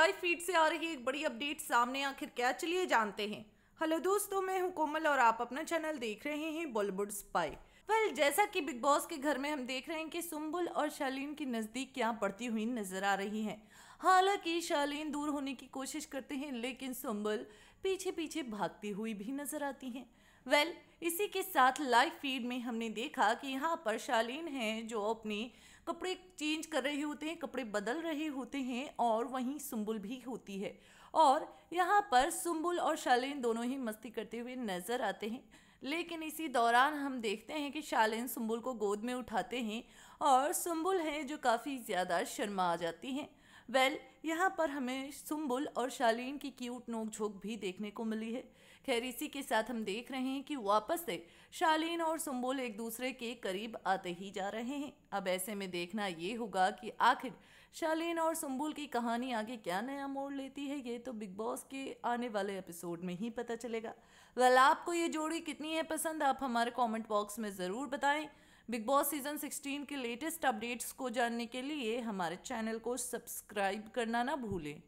live feed से आ रही एक बड़ी अपडेट सामने आखिर क्या चलिए जानते हैं हेलो दोस्तों मैं हूं कोमल और आप अपना चैनल देख रहे हैं बॉलीवुड स्पाई वेल जैसा कि बिग बॉस के घर में हम देख रहे हैं कि सुम्बुल और शालीन की नज़दीक क्या पड़ती हुई नजर आ रही हैं हालांकि शालीन दूर होने की कोशिश करते हैं लेकिन संबल पीछे पीछे भागती हुई भी नजर आती हैं वेल well, इसी के साथ लाइव फीड में हमने देखा कि यहाँ पर शालीन हैं जो अपने कपड़े चेंज कर रहे होते हैं कपड़े बदल रहे होते हैं और वहीं सुम्बुल भी होती है और यहाँ पर सुम्बुल और शालीन दोनों ही मस्ती करते हुए नज़र आते हैं लेकिन इसी दौरान हम देखते हैं कि शालीन सुम्बुल को गोद में उठाते हैं और सुम्बुल हैं जो काफ़ी ज़्यादा शर्मा आ जाती हैं वेल well, यहाँ पर हमें सुम्बुल और शालीन की क्यूट नोकझोंक भी देखने को मिली है खैर इसी के साथ हम देख रहे हैं कि वापस से शालीन और सुम्बुल एक दूसरे के करीब आते ही जा रहे हैं अब ऐसे में देखना ये होगा कि आखिर शालीन और सुम्बुल की कहानी आगे क्या नया मोड़ लेती है ये तो बिग बॉस के आने वाले एपिसोड में ही पता चलेगा वेल well, आपको ये जोड़ी कितनी है पसंद आप हमारे कॉमेंट बॉक्स में ज़रूर बताएं बिग बॉस सीजन 16 के लेटेस्ट अपडेट्स को जानने के लिए हमारे चैनल को सब्सक्राइब करना ना भूलें